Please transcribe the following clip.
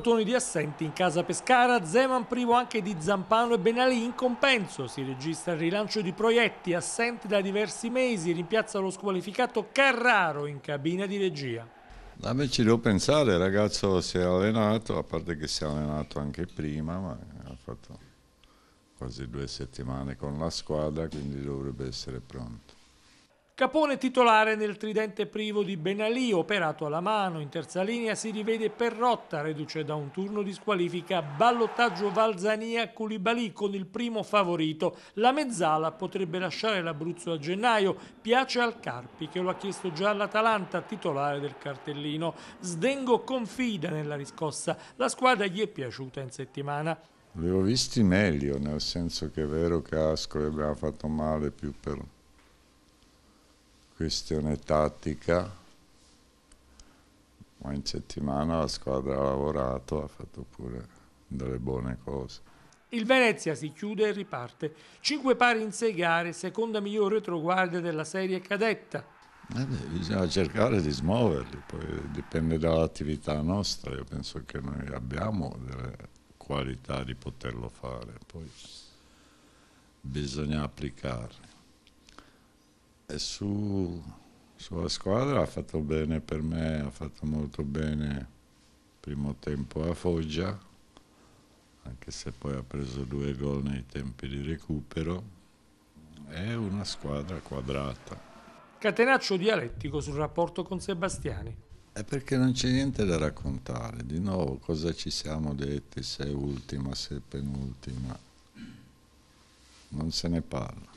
plotone di assenti in casa Pescara, Zeman privo anche di Zampano e Benalì in compenso. Si registra il rilancio di Proietti, assenti da diversi mesi, rimpiazza lo squalificato Carraro in cabina di regia. Ah me ci devo pensare, il ragazzo si è allenato, a parte che si è allenato anche prima, ma ha fatto quasi due settimane con la squadra, quindi dovrebbe essere pronto. Capone titolare nel tridente privo di Benalì, operato alla mano, in terza linea si rivede per rotta, reduce da un turno di squalifica, ballottaggio Valzania-Culibalì con il primo favorito. La mezzala potrebbe lasciare l'Abruzzo a gennaio, piace al Carpi che lo ha chiesto già all'Atalanta, titolare del cartellino. Sdengo confida nella riscossa, la squadra gli è piaciuta in settimana. Li ho visti meglio, nel senso che è vero che Ascoli aveva fatto male più per questione tattica, ma in settimana la squadra ha lavorato, ha fatto pure delle buone cose. Il Venezia si chiude e riparte. Cinque pari in sei gare, seconda miglior retroguardia della serie cadetta. Eh beh, bisogna cercare di smuoverli, poi dipende dall'attività nostra. Io penso che noi abbiamo delle qualità di poterlo fare, poi bisogna applicarle su, sulla squadra ha fatto bene per me, ha fatto molto bene primo tempo a Foggia, anche se poi ha preso due gol nei tempi di recupero. È una squadra quadrata. Catenaccio dialettico sul rapporto con Sebastiani. È perché non c'è niente da raccontare, di nuovo cosa ci siamo detti, se è ultima, se è penultima, non se ne parla.